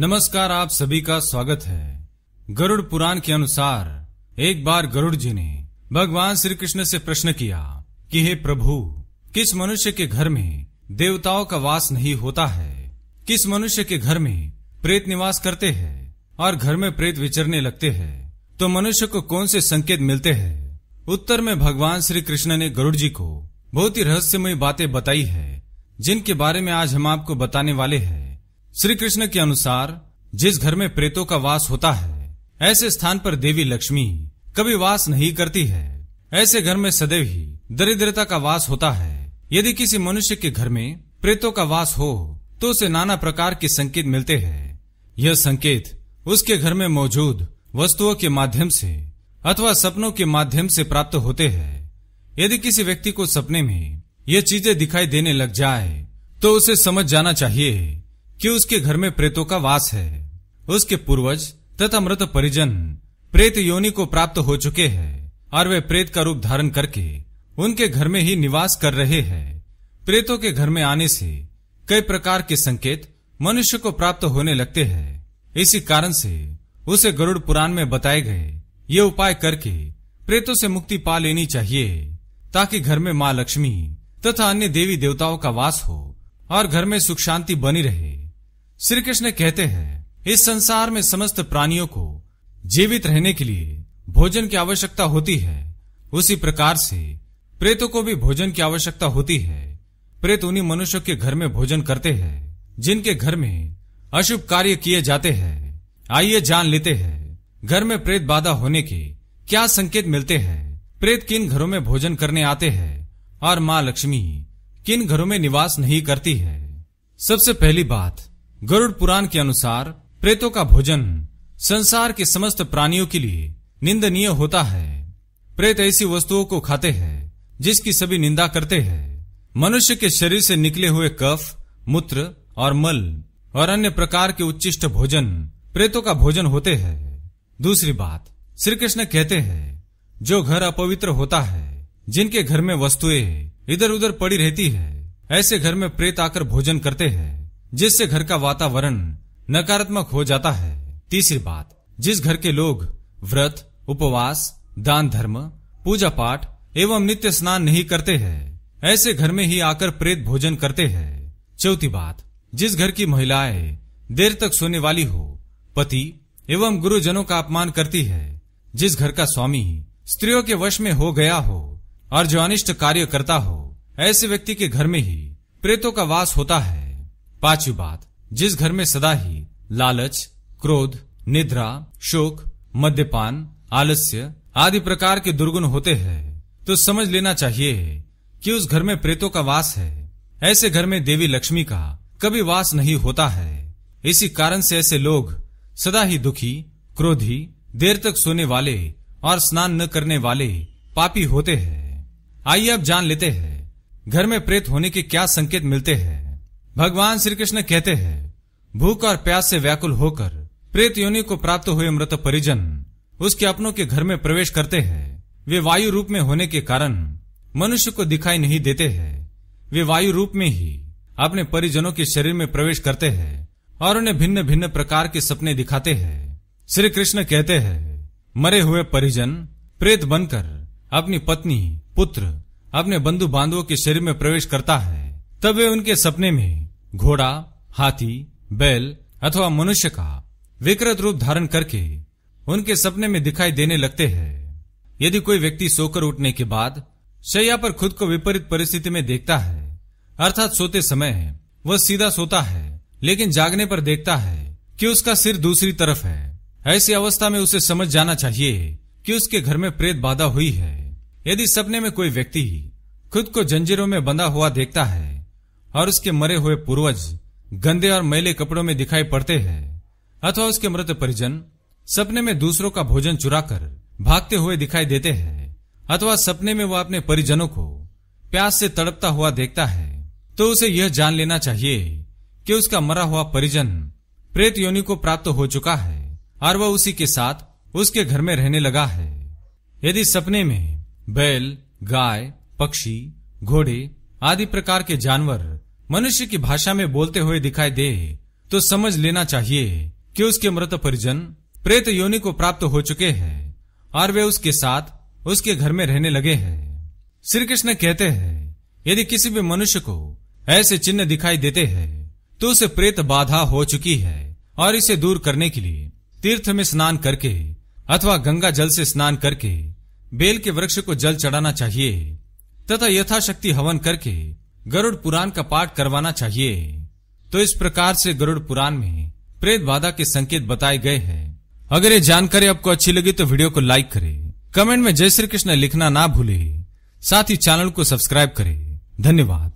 नमस्कार आप सभी का स्वागत है गरुड़ पुराण के अनुसार एक बार गरुड़ जी ने भगवान श्री कृष्ण से प्रश्न किया कि हे प्रभु किस मनुष्य के घर में देवताओं का वास नहीं होता है किस मनुष्य के घर में प्रेत निवास करते हैं और घर में प्रेत विचरने लगते हैं तो मनुष्य को कौन से संकेत मिलते हैं उत्तर में भगवान श्री कृष्ण ने गरुड़ जी को बहुत ही रहस्यमय बातें बताई है जिनके बारे में आज हम आपको बताने वाले हैं श्री कृष्ण के अनुसार जिस घर में प्रेतों का वास होता है ऐसे स्थान पर देवी लक्ष्मी कभी वास नहीं करती है ऐसे घर में सदैव ही दरिद्रता का वास होता है यदि किसी मनुष्य के घर में प्रेतों का वास हो तो उसे नाना प्रकार के संकेत मिलते हैं यह संकेत उसके घर में मौजूद वस्तुओं के माध्यम से अथवा सपनों के माध्यम से प्राप्त होते हैं यदि किसी व्यक्ति को सपने में यह चीजें दिखाई देने लग जाए तो उसे समझ जाना चाहिए कि उसके घर में प्रेतों का वास है उसके पूर्वज तथा मृत परिजन प्रेत योनि को प्राप्त हो चुके हैं और वे प्रेत का रूप धारण करके उनके घर में ही निवास कर रहे हैं प्रेतों के घर में आने से कई प्रकार के संकेत मनुष्य को प्राप्त होने लगते हैं इसी कारण से उसे गरुड़ पुराण में बताए गए ये उपाय करके प्रेतों से मुक्ति पा लेनी चाहिए ताकि घर में माँ लक्ष्मी तथा अन्य देवी देवताओं का वास हो और घर में सुख शांति बनी रहे श्री कृष्ण कहते हैं इस संसार में समस्त प्राणियों को जीवित रहने के लिए भोजन की आवश्यकता होती है उसी प्रकार से प्रेतों को भी भोजन की आवश्यकता होती है प्रेत उन्हीं मनुष्यों के घर में भोजन करते हैं जिनके घर में अशुभ कार्य किए जाते हैं आइए जान लेते हैं घर में प्रेत बाधा होने के क्या संकेत मिलते हैं प्रेत किन घरों में भोजन करने आते हैं और माँ लक्ष्मी किन घरों में निवास नहीं करती है सबसे पहली बात गरुड़ पुराण के अनुसार प्रेतों का भोजन संसार के समस्त प्राणियों के लिए निंदनीय होता है प्रेत ऐसी वस्तुओं को खाते हैं जिसकी सभी निंदा करते हैं मनुष्य के शरीर से निकले हुए कफ मूत्र और मल और अन्य प्रकार के उच्चिष्ट भोजन प्रेतों का भोजन होते हैं दूसरी बात श्री कृष्ण कहते हैं जो घर अपवित्र होता है जिनके घर में वस्तुएं इधर उधर पड़ी रहती है ऐसे घर में प्रेत आकर भोजन करते हैं जिससे घर का वातावरण नकारात्मक हो जाता है तीसरी बात जिस घर के लोग व्रत उपवास दान धर्म पूजा पाठ एवं नित्य स्नान नहीं करते हैं ऐसे घर में ही आकर प्रेत भोजन करते हैं चौथी बात जिस घर की महिलाएं देर तक सोने वाली हो पति एवं गुरुजनों का अपमान करती है जिस घर का स्वामी स्त्रियों के वश में हो गया हो और जो अनिष्ट कार्य करता हो ऐसे व्यक्ति के घर में ही प्रेतों का वास होता है पांचवी बात जिस घर में सदा ही लालच क्रोध निद्रा शोक मद्यपान आलस्य आदि प्रकार के दुर्गुण होते हैं तो समझ लेना चाहिए कि उस घर में प्रेतों का वास है ऐसे घर में देवी लक्ष्मी का कभी वास नहीं होता है इसी कारण से ऐसे लोग सदा ही दुखी क्रोधी देर तक सोने वाले और स्नान न करने वाले पापी होते हैं आइए अब जान लेते हैं घर में प्रेत होने के क्या संकेत मिलते हैं भगवान श्री कृष्ण कहते हैं भूख और प्यास से व्याकुल होकर प्रेत योनि को प्राप्त हुए मृत परिजन उसके अपनों के घर में प्रवेश करते हैं वे वायु रूप में होने के कारण मनुष्य को दिखाई नहीं देते हैं वे वायु रूप में ही अपने परिजनों के शरीर में प्रवेश करते हैं और उन्हें भिन्न भिन्न प्रकार के सपने दिखाते हैं श्री कृष्ण कहते हैं मरे हुए परिजन प्रेत बनकर अपनी पत्नी पुत्र अपने बंधु बांधवों के शरीर में प्रवेश करता है तब वे उनके सपने में घोड़ा हाथी बैल अथवा मनुष्य का विकृत रूप धारण करके उनके सपने में दिखाई देने लगते हैं यदि कोई व्यक्ति सोकर उठने के बाद शैया पर खुद को विपरीत परिस्थिति में देखता है अर्थात सोते समय वह सीधा सोता है लेकिन जागने पर देखता है कि उसका सिर दूसरी तरफ है ऐसी अवस्था में उसे समझ जाना चाहिए कि उसके घर में प्रेत बाधा हुई है यदि सपने में कोई व्यक्ति खुद को जंजीरों में बंधा हुआ देखता है और उसके मरे हुए पूर्वज गंदे और मैले कपड़ों में दिखाई पड़ते हैं अथवा उसके मृत परिजन सपने में दूसरों का भोजन चुराकर भागते हुए दिखाई देते हैं अथवा सपने में वह अपने परिजनों को प्यास से तड़पता हुआ देखता है तो उसे यह जान लेना चाहिए कि उसका मरा हुआ परिजन प्रेत योनि को प्राप्त हो चुका है और वह उसी के साथ उसके घर में रहने लगा है यदि सपने में बैल गाय पक्षी घोड़े आदि प्रकार के जानवर मनुष्य की भाषा में बोलते हुए दिखाई दे तो समझ लेना चाहिए कि उसके मृत परिजन प्रेत योनि को प्राप्त हो चुके हैं और वे उसके साथ उसके घर में रहने लगे हैं श्री कृष्ण कहते हैं यदि किसी भी मनुष्य को ऐसे चिन्ह दिखाई देते हैं तो उसे प्रेत बाधा हो चुकी है और इसे दूर करने के लिए तीर्थ में स्नान करके अथवा गंगा जल से स्नान करके बेल के वृक्ष को जल चढ़ाना चाहिए तथा यथाशक्ति हवन करके गरुड़ पुराण का पाठ करवाना चाहिए तो इस प्रकार से गरुड़ पुराण में प्रेत बाधा के संकेत बताए गए हैं अगर ये जानकारी आपको अच्छी लगी तो वीडियो को लाइक करें कमेंट में जय श्री कृष्ण लिखना ना भूले साथ ही चैनल को सब्सक्राइब करें धन्यवाद